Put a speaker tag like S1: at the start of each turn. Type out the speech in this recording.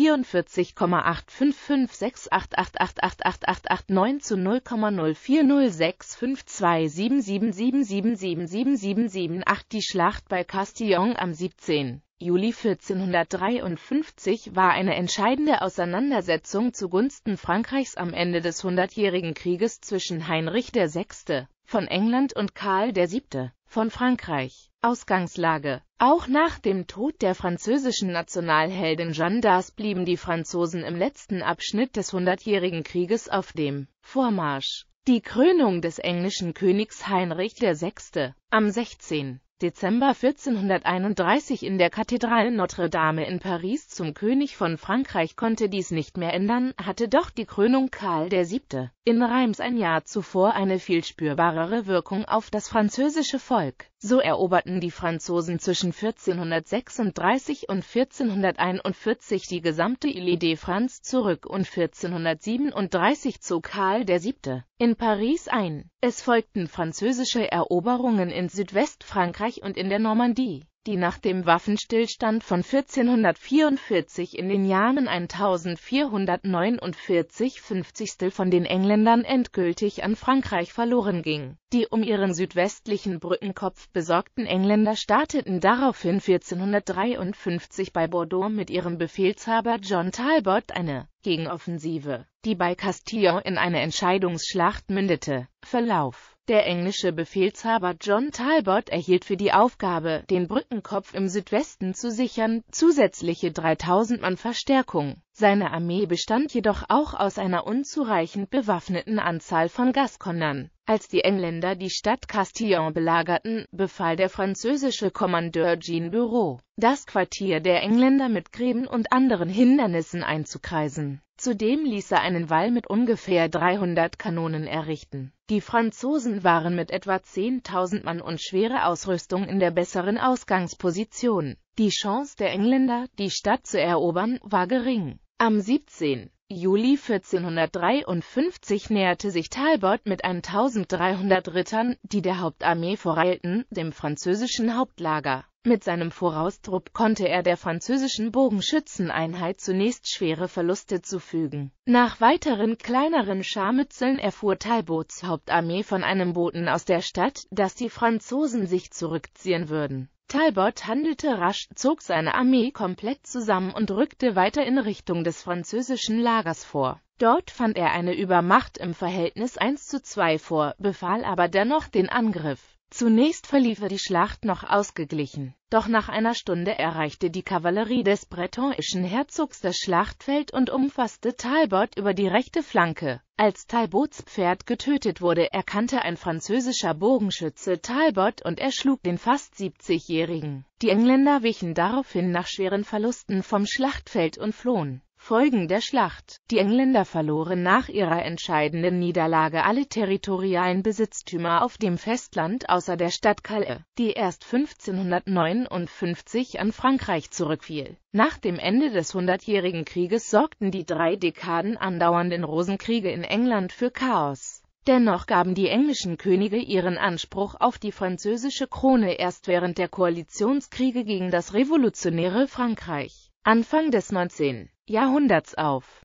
S1: 44,8556888888889 zu 0,0406527777777778 Die Schlacht bei Castillon am 17. Juli 1453 war eine entscheidende Auseinandersetzung zugunsten Frankreichs am Ende des Hundertjährigen Krieges zwischen Heinrich VI. von England und Karl VII. von Frankreich Ausgangslage Auch nach dem Tod der französischen Nationalheldin Jeanne d'Arc blieben die Franzosen im letzten Abschnitt des Hundertjährigen Krieges auf dem Vormarsch. Die Krönung des englischen Königs Heinrich VI. am 16. Dezember 1431 in der Kathedrale Notre-Dame in Paris zum König von Frankreich konnte dies nicht mehr ändern, hatte doch die Krönung Karl VII in Reims ein Jahr zuvor eine viel spürbarere Wirkung auf das französische Volk. So eroberten die Franzosen zwischen 1436 und 1441 die gesamte Ile-de-France zurück und 1437 zog Karl VII. in Paris ein. Es folgten französische Eroberungen in Südwestfrankreich und in der Normandie die nach dem Waffenstillstand von 1444 in den Jahren 1449 50. von den Engländern endgültig an Frankreich verloren ging. Die um ihren südwestlichen Brückenkopf besorgten Engländer starteten daraufhin 1453 bei Bordeaux mit ihrem Befehlshaber John Talbot eine Gegenoffensive die bei Castillon in eine Entscheidungsschlacht mündete. Verlauf Der englische Befehlshaber John Talbot erhielt für die Aufgabe, den Brückenkopf im Südwesten zu sichern, zusätzliche 3000 Mann Verstärkung. Seine Armee bestand jedoch auch aus einer unzureichend bewaffneten Anzahl von Gaskonnern als die Engländer die Stadt Castillon belagerten, befahl der französische Kommandeur Jean Bureau, das Quartier der Engländer mit Gräben und anderen Hindernissen einzukreisen. Zudem ließ er einen Wall mit ungefähr 300 Kanonen errichten. Die Franzosen waren mit etwa 10.000 Mann und schwere Ausrüstung in der besseren Ausgangsposition. Die Chance der Engländer, die Stadt zu erobern, war gering. Am 17. Juli 1453 näherte sich Talbot mit 1300 Rittern, die der Hauptarmee voreilten, dem französischen Hauptlager. Mit seinem Voraustrupp konnte er der französischen Bogenschützeneinheit zunächst schwere Verluste zufügen. Nach weiteren kleineren Scharmützeln erfuhr Talbots Hauptarmee von einem Boten aus der Stadt, dass die Franzosen sich zurückziehen würden Talbot handelte rasch, zog seine Armee komplett zusammen und rückte weiter in Richtung des französischen Lagers vor. Dort fand er eine Übermacht im Verhältnis 1 zu 2 vor, befahl aber dennoch den Angriff. Zunächst verlief die Schlacht noch ausgeglichen, doch nach einer Stunde erreichte die Kavallerie des bretonischen Herzogs das Schlachtfeld und umfasste Talbot über die rechte Flanke. Als Talbots Pferd getötet wurde, erkannte ein französischer Bogenschütze Talbot und erschlug den fast 70-Jährigen. Die Engländer wichen daraufhin nach schweren Verlusten vom Schlachtfeld und flohen. Folgen der Schlacht. Die Engländer verloren nach ihrer entscheidenden Niederlage alle territorialen Besitztümer auf dem Festland außer der Stadt Calais, die erst 1559 an Frankreich zurückfiel. Nach dem Ende des Hundertjährigen Krieges sorgten die drei Dekaden andauernden Rosenkriege in England für Chaos. Dennoch gaben die englischen Könige ihren Anspruch auf die französische Krone erst während der Koalitionskriege gegen das revolutionäre Frankreich. Anfang des 19. Jahrhunderts auf